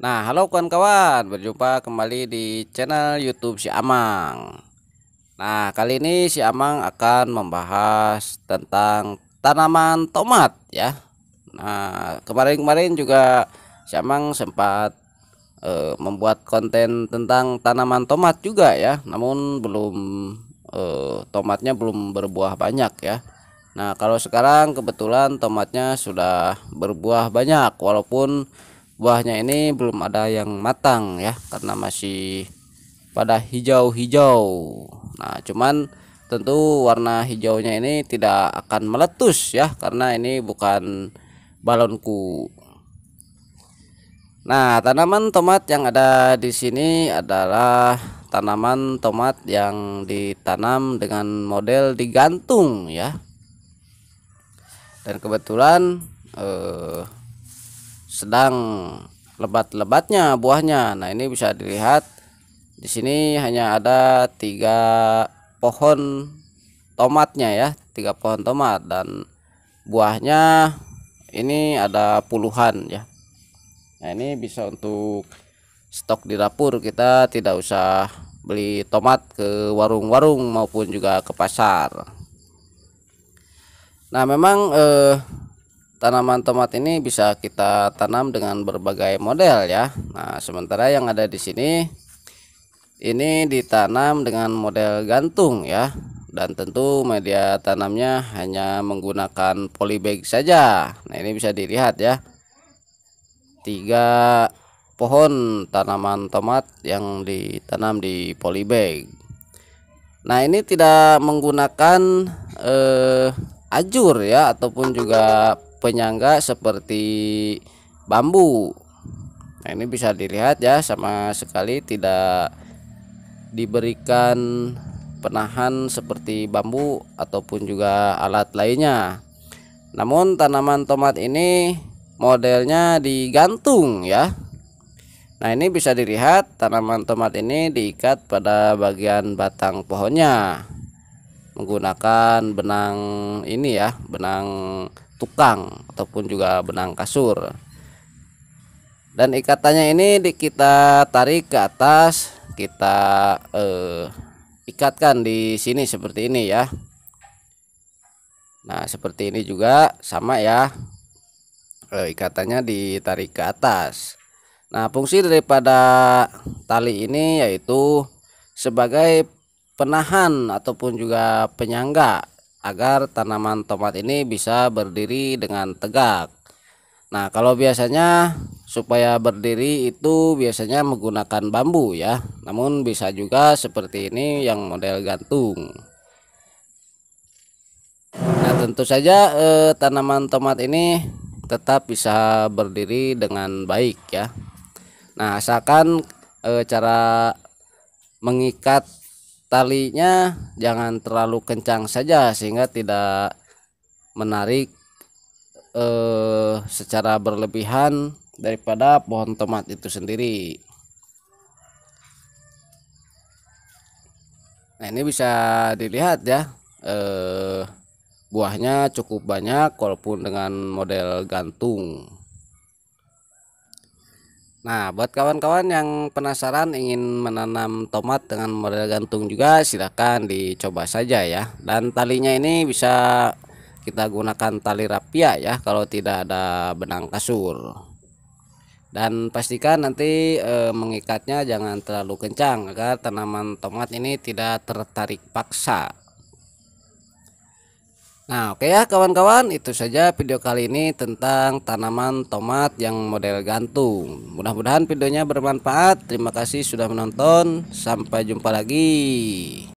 Nah, halo kawan-kawan, berjumpa kembali di channel YouTube Si Amang. Nah, kali ini Si Amang akan membahas tentang tanaman tomat ya. Nah, kemarin-kemarin juga Si Amang sempat uh, membuat konten tentang tanaman tomat juga ya, namun belum uh, tomatnya belum berbuah banyak ya. Nah, kalau sekarang kebetulan tomatnya sudah berbuah banyak walaupun buahnya ini belum ada yang matang ya karena masih pada hijau-hijau nah cuman tentu warna hijaunya ini tidak akan meletus ya karena ini bukan balonku nah tanaman tomat yang ada di sini adalah tanaman tomat yang ditanam dengan model digantung ya dan kebetulan eh, sedang lebat-lebatnya buahnya. Nah, ini bisa dilihat di sini hanya ada tiga pohon tomatnya ya, tiga pohon tomat dan buahnya ini ada puluhan ya. Nah, ini bisa untuk stok di dapur kita tidak usah beli tomat ke warung-warung maupun juga ke pasar. Nah, memang eh tanaman tomat ini bisa kita tanam dengan berbagai model ya Nah sementara yang ada di sini ini ditanam dengan model gantung ya dan tentu media tanamnya hanya menggunakan polybag saja nah ini bisa dilihat ya tiga pohon tanaman tomat yang ditanam di polybag nah ini tidak menggunakan eh, ajur ya ataupun juga penyangga seperti bambu. Nah, ini bisa dilihat ya sama sekali tidak diberikan penahan seperti bambu ataupun juga alat lainnya. Namun tanaman tomat ini modelnya digantung ya. Nah, ini bisa dilihat tanaman tomat ini diikat pada bagian batang pohonnya menggunakan benang ini ya, benang tukang ataupun juga benang kasur dan ikatannya ini di, kita tarik ke atas kita eh, ikatkan di sini seperti ini ya Nah seperti ini juga sama ya eh, ikatannya ditarik ke atas Nah fungsi daripada tali ini yaitu sebagai penahan ataupun juga penyangga agar tanaman tomat ini bisa berdiri dengan tegak. Nah, kalau biasanya supaya berdiri itu biasanya menggunakan bambu ya. Namun bisa juga seperti ini yang model gantung. Nah, tentu saja eh, tanaman tomat ini tetap bisa berdiri dengan baik ya. Nah, asalkan eh, cara mengikat talinya jangan terlalu kencang saja sehingga tidak menarik eh, secara berlebihan daripada pohon tomat itu sendiri. Nah ini bisa dilihat ya eh, buahnya cukup banyak walaupun dengan model gantung. Nah, buat kawan-kawan yang penasaran ingin menanam tomat dengan model gantung juga silahkan dicoba saja ya. Dan talinya ini bisa kita gunakan tali rapia ya kalau tidak ada benang kasur. Dan pastikan nanti e, mengikatnya jangan terlalu kencang agar tanaman tomat ini tidak tertarik paksa. Nah oke okay ya kawan-kawan itu saja video kali ini tentang tanaman tomat yang model gantung Mudah-mudahan videonya bermanfaat Terima kasih sudah menonton Sampai jumpa lagi